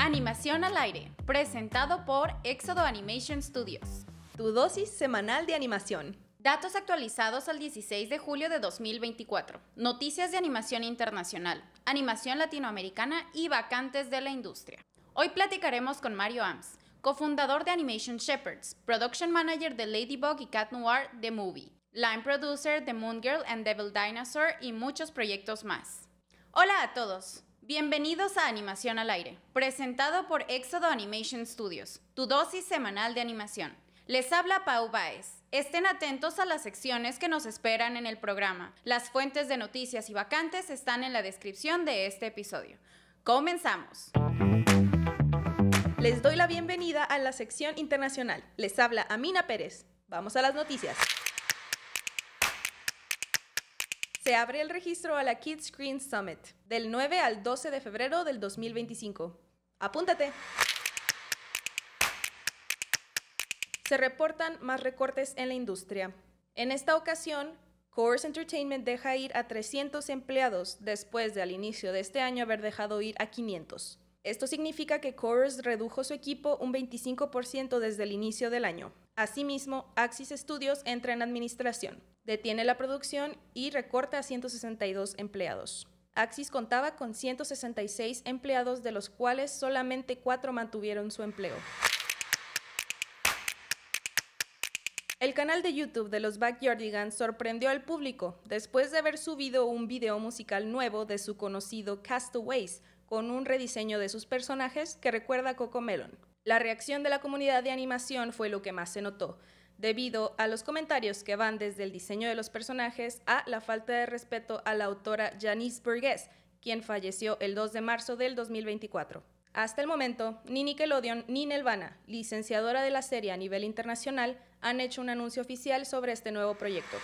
Animación al aire, presentado por Éxodo Animation Studios. Tu dosis semanal de animación. Datos actualizados al 16 de julio de 2024. Noticias de animación internacional, animación latinoamericana y vacantes de la industria. Hoy platicaremos con Mario Ams, cofundador de Animation Shepherds, production manager de Ladybug y Cat Noir The Movie, line producer de Moon Girl and Devil Dinosaur y muchos proyectos más. Hola a todos. Bienvenidos a Animación al Aire, presentado por Éxodo Animation Studios, tu dosis semanal de animación. Les habla Pau Baez. Estén atentos a las secciones que nos esperan en el programa. Las fuentes de noticias y vacantes están en la descripción de este episodio. Comenzamos. Les doy la bienvenida a la sección internacional. Les habla Amina Pérez. Vamos a las noticias. Se abre el registro a la Kids Screen Summit del 9 al 12 de febrero del 2025. ¡Apúntate! Se reportan más recortes en la industria. En esta ocasión, Coors Entertainment deja ir a 300 empleados después de al inicio de este año haber dejado ir a 500. Esto significa que Coors redujo su equipo un 25% desde el inicio del año. Asimismo, Axis Studios entra en administración, detiene la producción y recorta a 162 empleados. Axis contaba con 166 empleados, de los cuales solamente 4 mantuvieron su empleo. El canal de YouTube de los Backyardigans sorprendió al público después de haber subido un video musical nuevo de su conocido Castaways, con un rediseño de sus personajes que recuerda a Coco Melon. La reacción de la comunidad de animación fue lo que más se notó, debido a los comentarios que van desde el diseño de los personajes a la falta de respeto a la autora Janice Burgess, quien falleció el 2 de marzo del 2024. Hasta el momento, ni Nickelodeon ni Nelvana, licenciadora de la serie a nivel internacional, han hecho un anuncio oficial sobre este nuevo proyecto.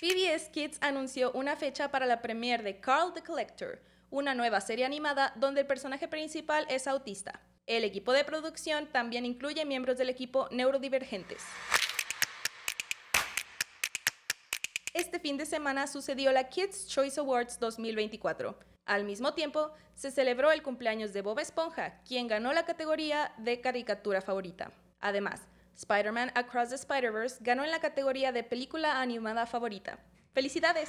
PBS Kids anunció una fecha para la premiere de Carl the Collector, una nueva serie animada donde el personaje principal es autista. El equipo de producción también incluye miembros del equipo neurodivergentes. Este fin de semana sucedió la Kids Choice Awards 2024. Al mismo tiempo, se celebró el cumpleaños de Bob Esponja, quien ganó la categoría de caricatura favorita. Además, Spider-Man Across the Spider-Verse ganó en la categoría de película animada favorita. ¡Felicidades!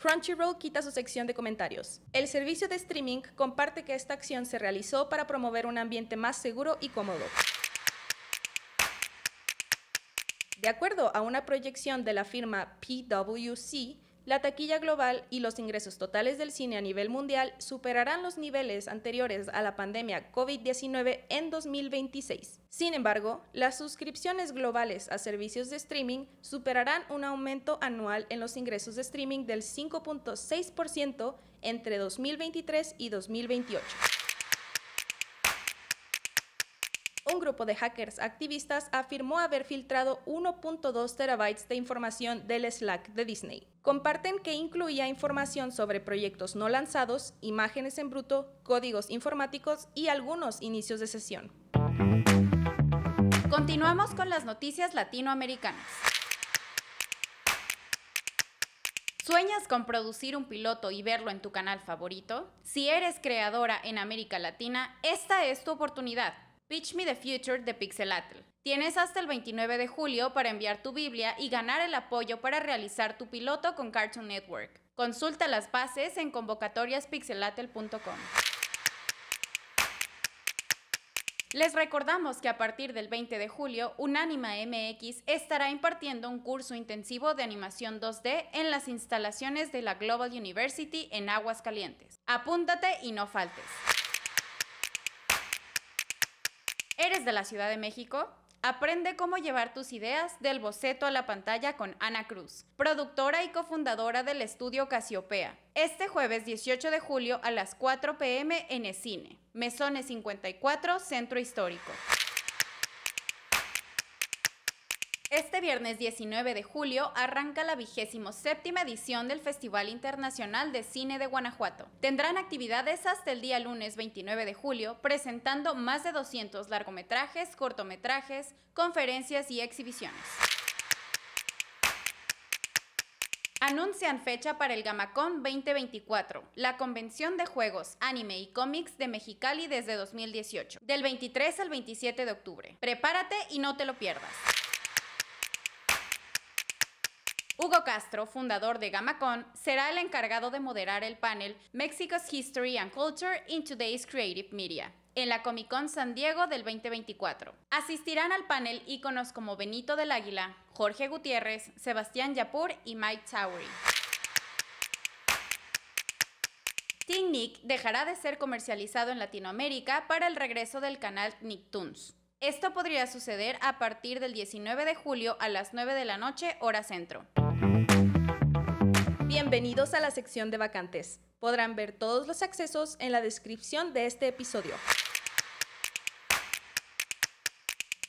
Crunchyroll quita su sección de comentarios. El servicio de streaming comparte que esta acción se realizó para promover un ambiente más seguro y cómodo. De acuerdo a una proyección de la firma PwC, la taquilla global y los ingresos totales del cine a nivel mundial superarán los niveles anteriores a la pandemia COVID-19 en 2026. Sin embargo, las suscripciones globales a servicios de streaming superarán un aumento anual en los ingresos de streaming del 5.6% entre 2023 y 2028. un grupo de hackers activistas afirmó haber filtrado 1.2 terabytes de información del Slack de Disney. Comparten que incluía información sobre proyectos no lanzados, imágenes en bruto, códigos informáticos y algunos inicios de sesión. Continuamos con las noticias latinoamericanas. ¿Sueñas con producir un piloto y verlo en tu canal favorito? Si eres creadora en América Latina, esta es tu oportunidad. Pitch Me the Future de Pixelatel. Tienes hasta el 29 de julio para enviar tu Biblia y ganar el apoyo para realizar tu piloto con Cartoon Network. Consulta las bases en convocatoriaspixelatel.com. Les recordamos que a partir del 20 de julio, Unánima MX estará impartiendo un curso intensivo de animación 2D en las instalaciones de la Global University en Aguascalientes. Apúntate y no faltes eres de la Ciudad de México, Aprende cómo llevar tus ideas del boceto a la pantalla con Ana Cruz, productora y cofundadora del estudio Casiopea. Este jueves 18 de julio a las 4 pm en el Cine, Mesones 54, Centro Histórico. Este viernes 19 de julio arranca la vigésimo séptima edición del Festival Internacional de Cine de Guanajuato. Tendrán actividades hasta el día lunes 29 de julio, presentando más de 200 largometrajes, cortometrajes, conferencias y exhibiciones. Anuncian fecha para el GAMACON 2024, la convención de juegos, anime y cómics de Mexicali desde 2018, del 23 al 27 de octubre. Prepárate y no te lo pierdas. Hugo Castro, fundador de Gamacon, será el encargado de moderar el panel Mexico's History and Culture in Today's Creative Media en la Comic Con San Diego del 2024. Asistirán al panel íconos como Benito del Águila, Jorge Gutiérrez, Sebastián Yapur y Mike Tauri. Teen Nick dejará de ser comercializado en Latinoamérica para el regreso del canal Nicktoons. Esto podría suceder a partir del 19 de julio a las 9 de la noche, hora centro. Bienvenidos a la sección de vacantes. Podrán ver todos los accesos en la descripción de este episodio.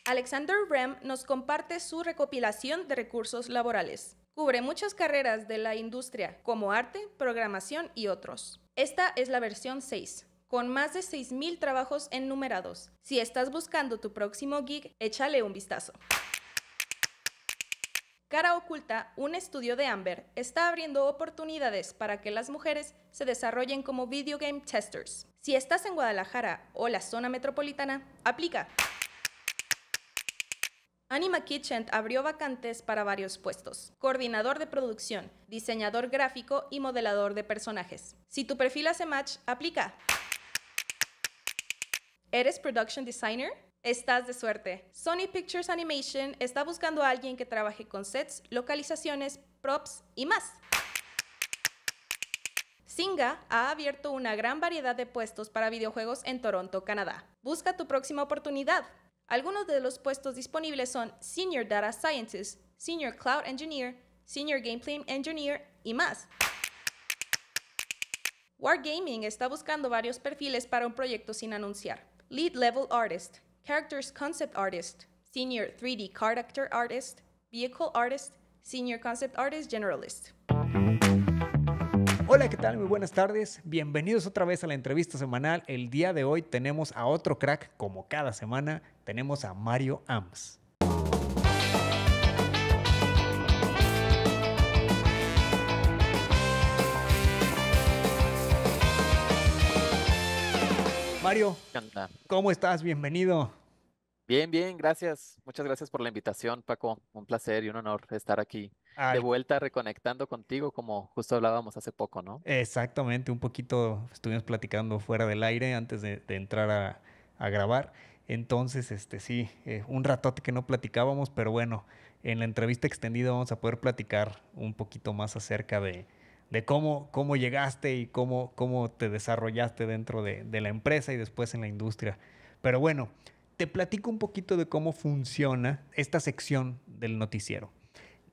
Alexander Rem nos comparte su recopilación de recursos laborales. Cubre muchas carreras de la industria, como arte, programación y otros. Esta es la versión 6 con más de 6.000 trabajos enumerados. Si estás buscando tu próximo gig, échale un vistazo. Cara Oculta, un estudio de Amber, está abriendo oportunidades para que las mujeres se desarrollen como video game testers. Si estás en Guadalajara o la zona metropolitana, aplica. Anima Kitchen abrió vacantes para varios puestos. Coordinador de producción, diseñador gráfico y modelador de personajes. Si tu perfil hace match, aplica. ¿Eres production designer? Estás de suerte. Sony Pictures Animation está buscando a alguien que trabaje con sets, localizaciones, props y más. Singa ha abierto una gran variedad de puestos para videojuegos en Toronto, Canadá. Busca tu próxima oportunidad. Algunos de los puestos disponibles son Senior Data Scientist, Senior Cloud Engineer, Senior Gameplay Engineer y más. Wargaming está buscando varios perfiles para un proyecto sin anunciar lead level artist, characters concept artist, senior 3D character artist, vehicle artist, senior concept artist generalist. Hola, ¿qué tal? Muy buenas tardes. Bienvenidos otra vez a la entrevista semanal. El día de hoy tenemos a otro crack, como cada semana, tenemos a Mario Ams. Mario, ¿cómo estás? Bienvenido. Bien, bien, gracias. Muchas gracias por la invitación, Paco. Un placer y un honor estar aquí de vuelta reconectando contigo, como justo hablábamos hace poco, ¿no? Exactamente, un poquito estuvimos platicando fuera del aire antes de, entrar a, grabar. Entonces, este sí, eh, un ratote que no platicábamos, pero bueno, en la entrevista extendida vamos a poder platicar un poquito más acerca de, de cómo, cómo llegaste y cómo, cómo te desarrollaste dentro de, de la empresa y después en la industria. Pero bueno, te platico un poquito de cómo funciona esta sección del noticiero.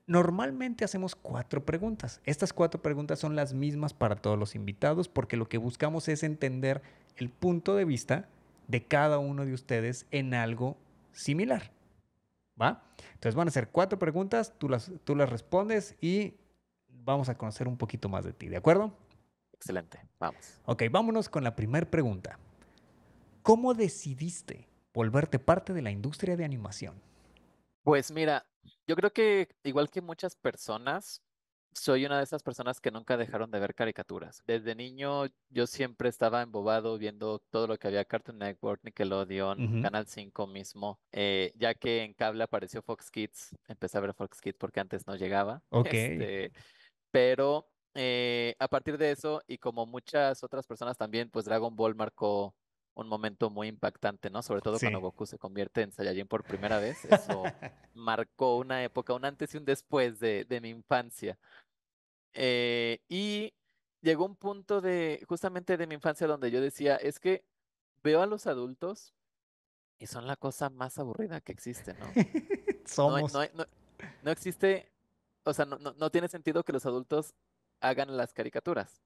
Normalmente hacemos cuatro preguntas. Estas cuatro preguntas son las mismas para todos los invitados porque lo que buscamos es entender el punto de vista de cada uno de ustedes en algo similar. ¿Va? Entonces van a ser cuatro preguntas, tú las, tú las respondes y vamos a conocer un poquito más de ti, ¿de acuerdo? Excelente, vamos. Ok, vámonos con la primera pregunta. ¿Cómo decidiste volverte parte de la industria de animación? Pues mira, yo creo que igual que muchas personas, soy una de esas personas que nunca dejaron de ver caricaturas. Desde niño yo siempre estaba embobado viendo todo lo que había Cartoon Network, Nickelodeon, Canal 5 mismo, eh, ya que en cable apareció Fox Kids, empecé a ver Fox Kids porque antes no llegaba. Ok. Este, pero eh, a partir de eso, y como muchas otras personas también, pues Dragon Ball marcó un momento muy impactante, ¿no? Sobre todo cuando Goku se convierte en Saiyajin por primera vez. Eso marcó una época, un antes y un después de, de mi infancia. Eh, y llegó un punto de, justamente de mi infancia, donde yo decía, es que veo a los adultos y son la cosa más aburrida que existe, ¿no? Somos. no, no existe o sea, no, no, tiene sentido que los adultos hagan las caricaturas.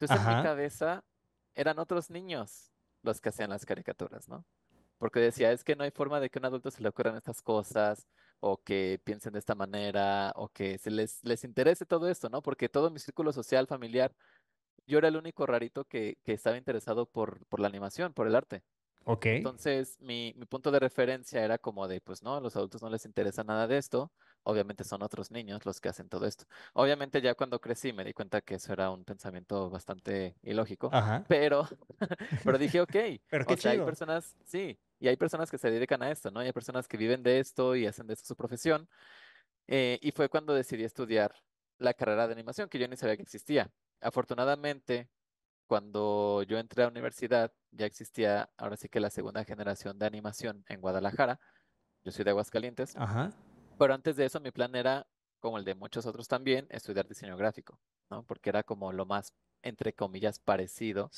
Entonces, en mi cabeza eran otros niños los que hacían las caricaturas, ¿no? Porque decía, es que no hay forma de que a un adulto se le ocurran estas cosas, o que piensen de esta manera, o que se les, les interese todo esto, ¿no? Porque todo mi círculo social, familiar, yo era el único rarito que, que estaba interesado por, por la animación, por el arte. Entonces, mi, mi punto de referencia era como de, pues no, a los adultos no les interesa nada de esto, obviamente son otros niños los que hacen todo esto. Obviamente ya cuando crecí me di cuenta que eso era un pensamiento bastante ilógico, pero pero dije, ok, pero o hay personas, sí, y hay personas que se dedican a esto, ¿no? hay personas que viven de esto y hacen de esto su profesión. Eh, y fue cuando decidí estudiar la carrera de animación, que yo ni sabía que existía. Afortunadamente, cuando yo entré a la universidad, ya existía ahora sí que la segunda generación de animación en Guadalajara. Yo soy de Aguascalientes. Ajá. Pero antes de eso, mi plan era, como el de muchos otros también, estudiar diseño gráfico, ¿no? Porque era como lo más, entre comillas, parecido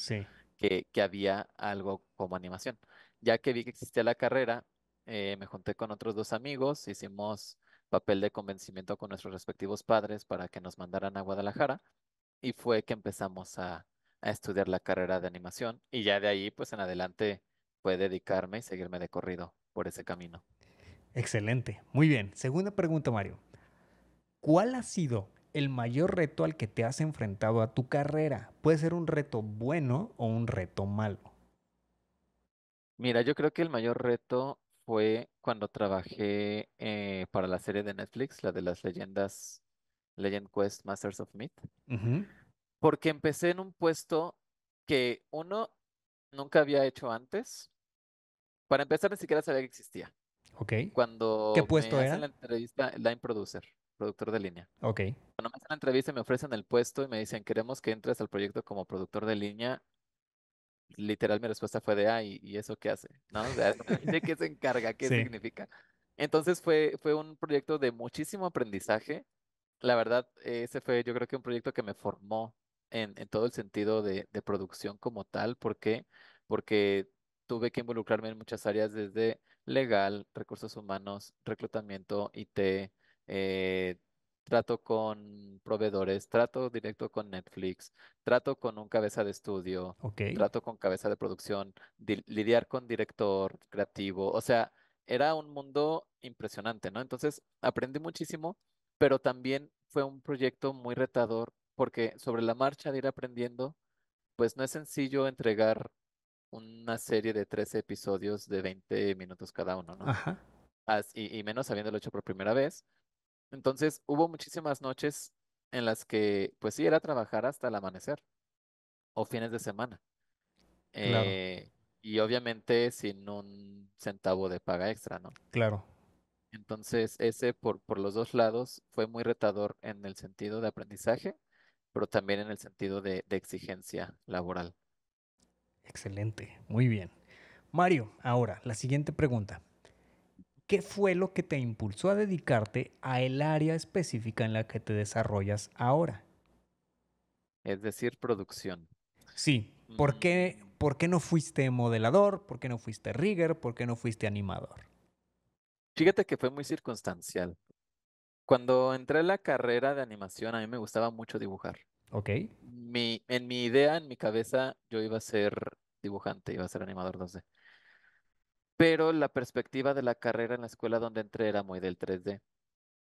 que, había algo como animación. Ya que vi que existía la carrera, eh, me junté con otros dos amigos, hicimos papel de convencimiento con nuestros respectivos padres para que nos mandaran a Guadalajara y fue que empezamos a, estudiar la carrera de animación y ya de ahí pues en adelante fue dedicarme y seguirme de corrido por ese camino. Excelente. Muy bien. Segunda pregunta, Mario. ¿Cuál ha sido el mayor reto al que te has enfrentado a tu carrera? Puede ser un reto bueno o un reto malo. Mira, yo creo que el mayor reto fue cuando trabajé eh, para la serie de Netflix, la de las leyendas Legend Quest Masters of Myth, porque empecé en un puesto que uno nunca había hecho antes. Para empezar, ni siquiera sabía que existía. Ok. Cuando ¿Qué puesto me era? Hacen la entrevista, line producer, productor de línea. Ok. Cuando me hacen la entrevista y me ofrecen el puesto y me dicen, queremos que entres al proyecto como productor de línea, literal mi respuesta fue de, ah, ¿y, eso qué hace? ¿No? ¿de qué se encarga? ¿Qué significa? Entonces fue, fue un proyecto de muchísimo aprendizaje. La verdad, ese fue yo creo que un proyecto que me formó en, en todo el sentido de, de producción como tal. ¿Por qué? Porque tuve que involucrarme en muchas áreas desde legal, recursos humanos, reclutamiento, IT, eh, trato con proveedores, trato directo con Netflix, trato con un cabeza de estudio, trato con cabeza de producción, lidiar con director creativo, o sea, era un mundo impresionante, ¿no? Entonces aprendí muchísimo, pero también fue un proyecto muy retador porque sobre la marcha de ir aprendiendo, pues no es sencillo entregar una serie de 13 episodios de 20 minutos cada uno, ¿no? Ajá. y menos habiéndolo hecho por primera vez. Entonces hubo muchísimas noches en las que, pues sí, era trabajar hasta el amanecer o fines de semana. Claro. Eh, y obviamente sin un centavo de paga extra, ¿no? Claro. Entonces, ese por, por los dos lados fue muy retador en el sentido de aprendizaje, pero también en el sentido de exigencia laboral. Excelente, muy bien. Mario, ahora, la siguiente pregunta. ¿Qué fue lo que te impulsó a dedicarte a el área específica en la que te desarrollas ahora? Es decir, producción. Sí. ¿Por, mm. qué, ¿Por qué no fuiste modelador? ¿Por qué no fuiste rigger? ¿Por qué no fuiste animador? Fíjate que fue muy circunstancial. Cuando entré a la carrera de animación, a mí me gustaba mucho dibujar. Ok. Mi, en mi idea, en mi cabeza, yo iba a ser dibujante, iba a ser animador 2D. Pero la perspectiva de la carrera en la escuela donde entré era muy del 3D.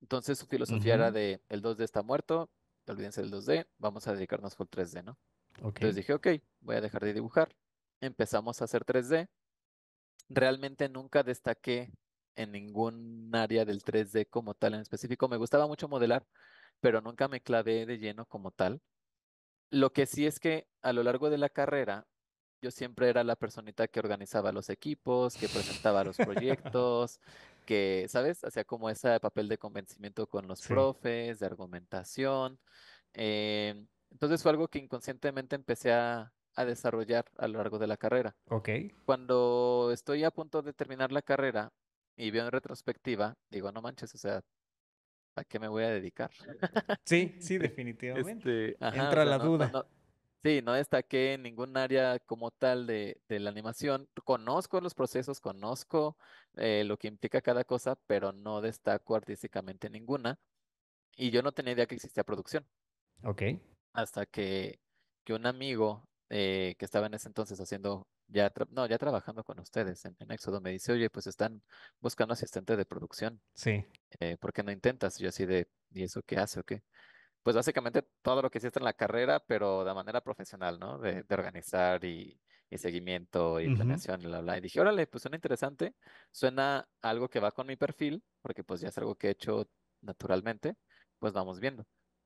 Entonces su filosofía era de el 2D está muerto, olvídense del 2D, vamos a dedicarnos por 3D, ¿no? Entonces dije, ok, voy a dejar de dibujar. Empezamos a hacer 3D. Realmente nunca destaqué en ningún área del 3D como tal en específico. Me gustaba mucho modelar, pero nunca me clavé de lleno como tal. Lo que sí es que a lo largo de la carrera, yo siempre era la personita que organizaba los equipos, que presentaba los proyectos, que, ¿sabes? Hacía como ese papel de convencimiento con los profes, de argumentación. Em, entonces fue algo que inconscientemente empecé a, desarrollar a lo largo de la carrera. Okay. Cuando estoy a punto de terminar la carrera y veo en retrospectiva, digo, no manches, o sea, ¿a qué me voy a dedicar? Sí, sí, definitivamente. Este, Entra la duda. sí, no destaqué en ningún área como tal de, la animación. Conozco los procesos, conozco eh, lo que implica cada cosa, pero no destaco artísticamente ninguna. Y yo no tenía idea que existía producción. Ok. Hasta que, que un amigo eh, que estaba en ese entonces haciendo ya, no, ya trabajando con ustedes en, Éxodo, me dice, oye, pues están buscando asistente de producción. Sí. Eh, ¿Por qué no intentas? Y yo así de, ¿y eso qué hace o qué? Pues básicamente todo lo que hiciste en la carrera, pero de manera profesional, ¿no? De, organizar y, y, seguimiento y planeación, y bla, Y dije, órale, pues suena interesante, suena algo que va con mi perfil, porque pues ya es algo que he hecho naturalmente, pues vamos viendo.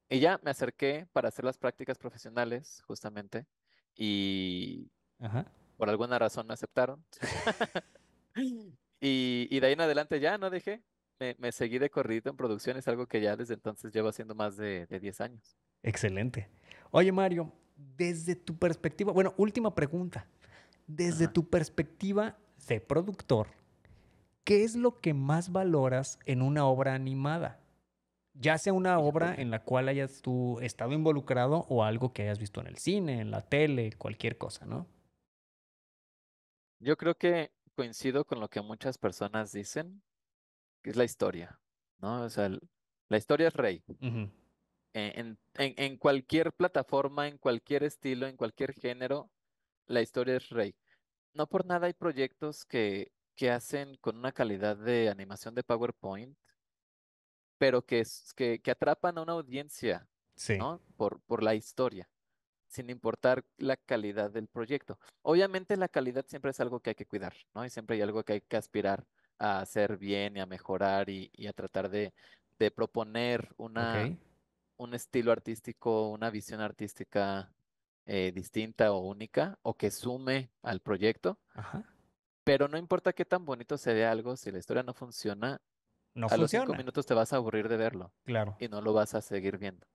Y ya me acerqué para hacer las prácticas profesionales, justamente, y Ajá. Por alguna razón me aceptaron. y, de ahí en adelante ya no dejé. Me, seguí de corrido en producciones, algo que ya desde entonces llevo haciendo más de, diez 10 años. Excelente. Oye, Mario, desde tu perspectiva, bueno, última pregunta. Desde tu perspectiva de productor, ¿qué es lo que más valoras en una obra animada? Ya sea una obra en la cual hayas tú estado involucrado o algo que hayas visto en el cine, en la tele, cualquier cosa, ¿no? Yo creo que coincido con lo que muchas personas dicen, que es la historia, ¿no? O sea, la historia es rey. E-, en, cualquier plataforma, en cualquier estilo, en cualquier género, la historia es rey. No por nada hay proyectos que, que hacen con una calidad de animación de PowerPoint, pero que, que, atrapan a una audiencia, Por, por la historia sin importar la calidad del proyecto. Obviamente la calidad siempre es algo que hay que cuidar, ¿no? Y siempre hay algo que hay que aspirar a hacer bien y a mejorar y, a tratar de, proponer una, un estilo artístico, una visión artística eh, distinta o única o que sume al proyecto. Pero no importa qué tan bonito se vea algo, si la historia no funciona, no a los cinco minutos te vas a aburrir de verlo. Claro. Y no lo vas a seguir viendo.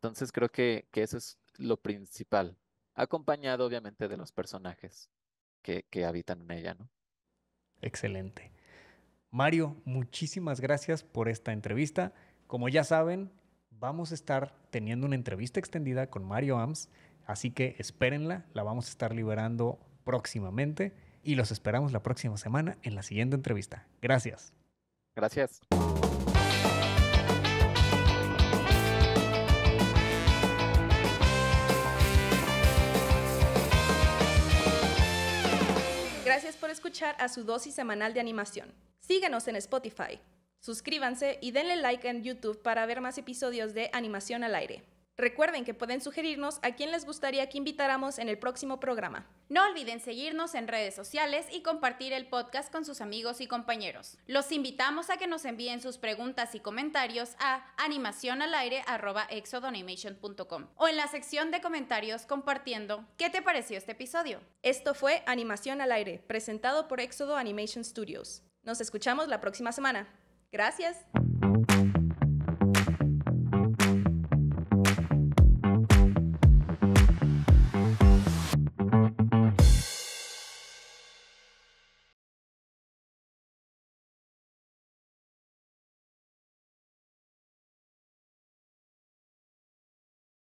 Entonces creo que, eso es lo principal, acompañado obviamente de los personajes que, habitan en ella, ¿no? Excelente. Mario, muchísimas gracias por esta entrevista. Como ya saben, vamos a estar teniendo una entrevista extendida con Mario Ams, así que espérenla, la vamos a estar liberando próximamente y los esperamos la próxima semana en la siguiente entrevista. Gracias. Gracias. escuchar a su dosis semanal de animación. Síguenos en Spotify, suscríbanse y denle like en YouTube para ver más episodios de Animación al Aire. Recuerden que pueden sugerirnos a quién les gustaría que invitáramos en el próximo programa. No olviden seguirnos en redes sociales y compartir el podcast con sus amigos y compañeros. Los invitamos a que nos envíen sus preguntas y comentarios a animacionalaire.exodonimation.com o en la sección de comentarios compartiendo qué te pareció este episodio. Esto fue Animación al Aire, presentado por Éxodo Animation Studios. Nos escuchamos la próxima semana. Gracias.